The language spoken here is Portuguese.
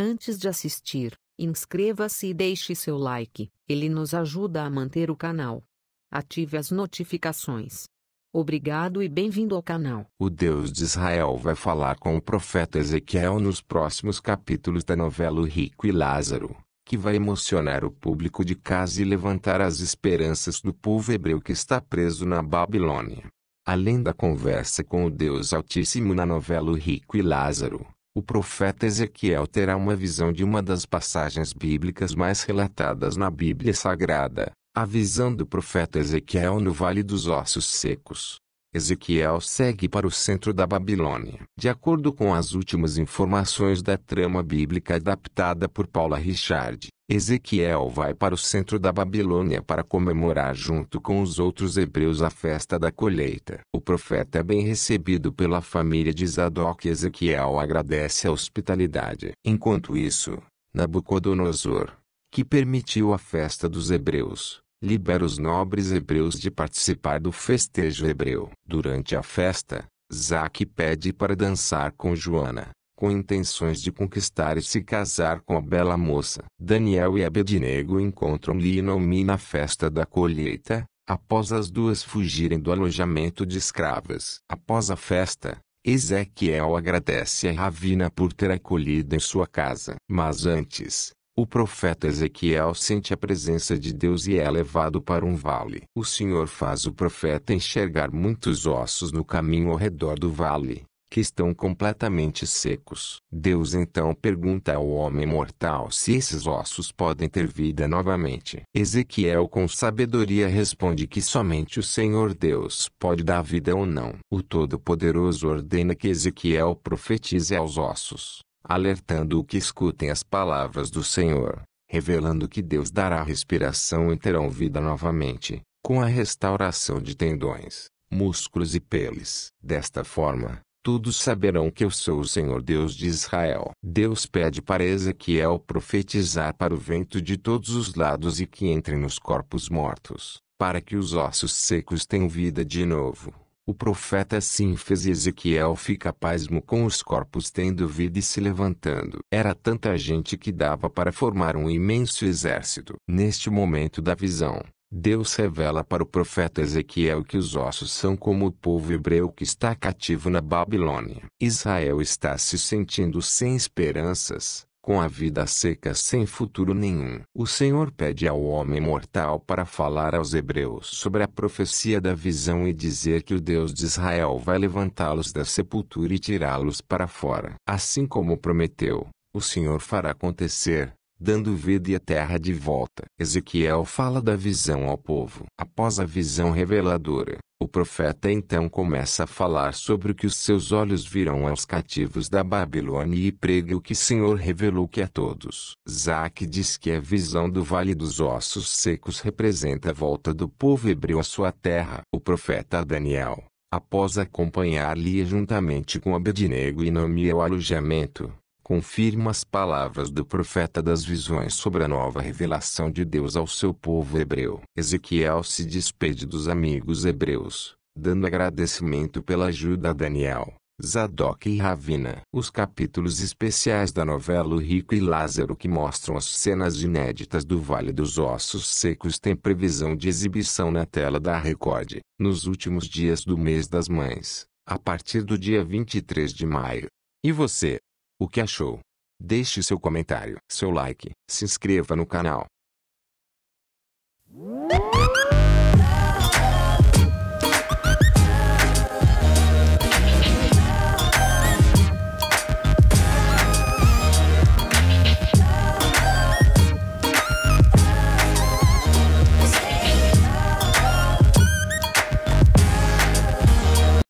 Antes de assistir, inscreva-se e deixe seu like, ele nos ajuda a manter o canal. Ative as notificações. Obrigado e bem-vindo ao canal. O Deus de Israel vai falar com o profeta Ezequiel nos próximos capítulos da novela O Rico e Lázaro, que vai emocionar o público de casa e levantar as esperanças do povo hebreu que está preso na Babilônia. Além da conversa com o Deus Altíssimo na novela O Rico e Lázaro, o profeta Ezequiel terá uma visão de uma das passagens bíblicas mais relatadas na Bíblia Sagrada, a visão do profeta Ezequiel no Vale dos Ossos Secos. Ezequiel segue para o centro da Babilônia. De acordo com as últimas informações da trama bíblica adaptada por Paula Richard, Ezequiel vai para o centro da Babilônia para comemorar junto com os outros hebreus a festa da colheita. O profeta é bem recebido pela família de Zadok e Ezequiel agradece a hospitalidade. Enquanto isso, Nabucodonosor, que permitiu a festa dos hebreus, libera os nobres hebreus de participar do festejo hebreu. Durante a festa, Zaque pede para dançar com Joana com intenções de conquistar e se casar com a bela moça. Daniel e Abednego encontram-lhe Naomi na festa da colheita, após as duas fugirem do alojamento de escravas. Após a festa, Ezequiel agradece a Ravina por ter acolhido em sua casa. Mas antes, o profeta Ezequiel sente a presença de Deus e é levado para um vale. O Senhor faz o profeta enxergar muitos ossos no caminho ao redor do vale que estão completamente secos. Deus então pergunta ao homem mortal se esses ossos podem ter vida novamente. Ezequiel com sabedoria responde que somente o Senhor Deus pode dar vida ou não. O Todo-Poderoso ordena que Ezequiel profetize aos ossos, alertando o que escutem as palavras do Senhor, revelando que Deus dará respiração e terão vida novamente, com a restauração de tendões, músculos e peles. Desta forma, todos saberão que eu sou o Senhor Deus de Israel. Deus pede para Ezequiel profetizar para o vento de todos os lados e que entre nos corpos mortos, para que os ossos secos tenham vida de novo. O profeta assim fez e Ezequiel fica pasmo com os corpos tendo vida e se levantando. Era tanta gente que dava para formar um imenso exército. Neste momento da visão, Deus revela para o profeta Ezequiel que os ossos são como o povo hebreu que está cativo na Babilônia. Israel está se sentindo sem esperanças, com a vida seca sem futuro nenhum. O Senhor pede ao homem mortal para falar aos hebreus sobre a profecia da visão e dizer que o Deus de Israel vai levantá-los da sepultura e tirá-los para fora. Assim como prometeu, o Senhor fará acontecer dando vida e a terra de volta. Ezequiel fala da visão ao povo. Após a visão reveladora, o profeta então começa a falar sobre o que os seus olhos virão aos cativos da Babilônia e prega o que o Senhor revelou que a todos. Zac diz que a visão do Vale dos Ossos Secos representa a volta do povo hebreu à sua terra. O profeta Daniel, após acompanhar-lhe juntamente com Abednego e Noemi ao alojamento, confirma as palavras do profeta das visões sobre a nova revelação de Deus ao seu povo hebreu. Ezequiel se despede dos amigos hebreus, dando agradecimento pela ajuda a Daniel, Zadok e Ravina. Os capítulos especiais da novela O Rico e Lázaro que mostram as cenas inéditas do Vale dos Ossos Secos têm previsão de exibição na tela da Record, nos últimos dias do mês das mães, a partir do dia 23 de maio. E você? O que achou? Deixe seu comentário, seu like, se inscreva no canal.